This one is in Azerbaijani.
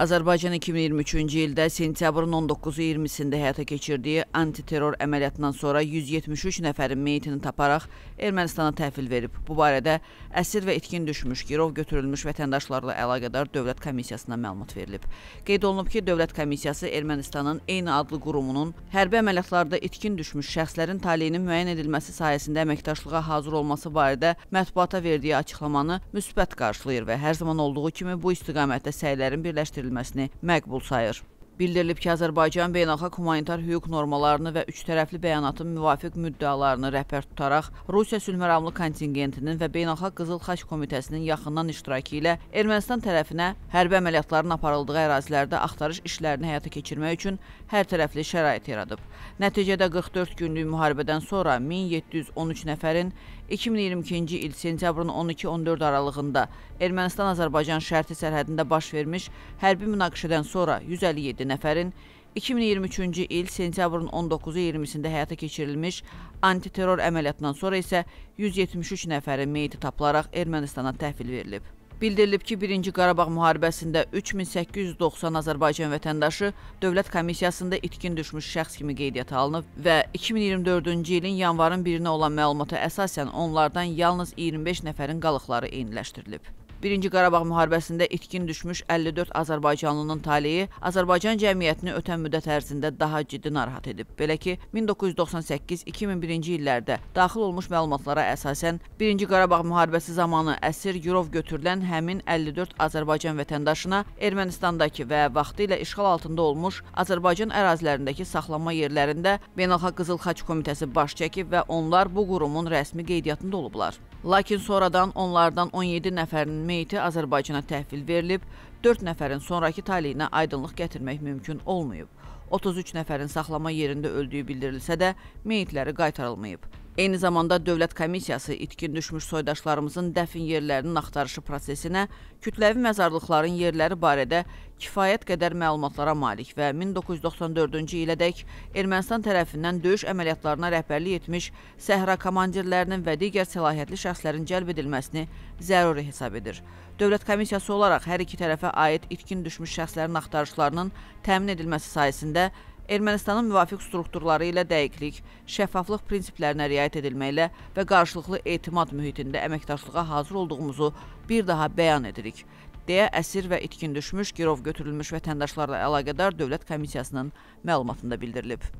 Azərbaycan 2023-cü ildə sentyabrın 19-20-sində həyata keçirdiyi antiterror əməliyyatından sonra 173 nəfərin meyitini taparaq Ermənistana təhvil verib. Bu barədə əsir və itkin düşmüş, girov götürülmüş vətəndaşlarla əlaqədar Dövlət Komissiyasına məlumat verilib. Qeyd olunub ki, Dövlət Komissiyası Ermənistanın eyni adlı qurumunun hərbi əməliyyatlarda itkin düşmüş şəxslərin taleyinin müəyyən edilməsi sayəsində əməkdaşlığa hazır olması barədə mətbuata verdiyi açıqlamanı müsbət qarşılayır və hər zaman olduğu kimi bu istiqamətdə səylərin birləşdirilməsini verilməsini məqbul sayır. Bildirilib ki, Azərbaycan beynəlxalq humanitar hüquq normalarını və üçtərəfli bəyanatın müvafiq müddəalarını rəhbər tutaraq Rusiya sülhməramlı kontingentinin və Beynəlxalq Qızıl Xaç Komitəsinin yaxından iştirakı ilə Ermənistan tərəfinə hərbi əməliyyatların aparıldığı ərazilərdə axtarış işlərini həyata keçirmək üçün hər tərəfli şərait yaradıb. Nəticədə 44 günlük müharibədən sonra 1713 nəfərin 2022-ci il sentyabrın 12-14 aralığında Ermənistan-Azərbaycan şərti sərhədində baş vermiş hərbi münaqişədən sonra 157 nəfərin 2023-cü il sentyabrın 19-20-sində həyata keçirilmiş antiterror əməliyyatından sonra isə 173 nəfərin meyiti tapılaraq Ermənistana təhvil verilib. Bildirilib ki, 1-ci Qarabağ müharibəsində 3890 Azərbaycan vətəndaşı Dövlət Komissiyasında itkin düşmüş şəxs kimi qeydiyyata alınıb və 2024-cü ilin yanvarın 1-nə olan məlumata əsasən onlardan yalnız 25 nəfərin qalıqları eyniləşdirilib. Birinci Qarabağ müharibəsində itkin düşmüş 54 azərbaycanlının taleyi Azərbaycan cəmiyyətini ötən müddət ərzində daha ciddi narahat edib. Belə ki, 1998-2001-ci illərdə daxil olmuş məlumatlara əsasən Birinci Qarabağ müharibəsi zamanı əsir girov götürülən həmin 54 Azərbaycan vətəndaşına Ermənistandakı və vaxtı ilə işğal altında olmuş Azərbaycan ərazilərindəki saxlanma yerlərində Beynəlxalq Qızıl Xaç Komitəsi baş çəkib və onlar bu qurumun rəsmi qeydiyyatında olublar. Lakin sonradan onlardan 17 nəfərinin meyti Azərbaycana təhvil verilib, 4 nəfərin sonrakı taliyinə aydınlıq gətirmək mümkün olmayıb. 33 nəfərin saxlama yerində öldüyü bildirilsə də, meyitləri qaytarılmayıb. Eyni zamanda Dövlət Komissiyası itkin düşmüş soydaşlarımızın dəfin yerlərinin axtarışı prosesinə kütləvi məzarlıqların yerləri barədə kifayət qədər məlumatlara malik və 1994-cü ilədək Ermənistan tərəfindən döyüş əməliyyatlarına rəhbərlik etmiş səhra komandirlərinin və digər səlahiyyətli şəxslərin cəlb edilməsini zəruri hesab edir. Dövlət Komissiyası olaraq hər iki tərəfə aid itkin düşmüş şəxslərin axtarışlarının təmin edilməsi sayəsində Ermənistanın müvafiq strukturları ilə dəqiqlik, şəffaflıq prinsiplərinə riayət edilməklə və qarşılıqlı etimad mühitində əməkdaşlığa hazır olduğumuzu bir daha bəyan edirik, deyə əsir və itkin düşmüş, girov götürülmüş vətəndaşlarla əlaqədar Dövlət Komissiyasının məlumatında bildirilib.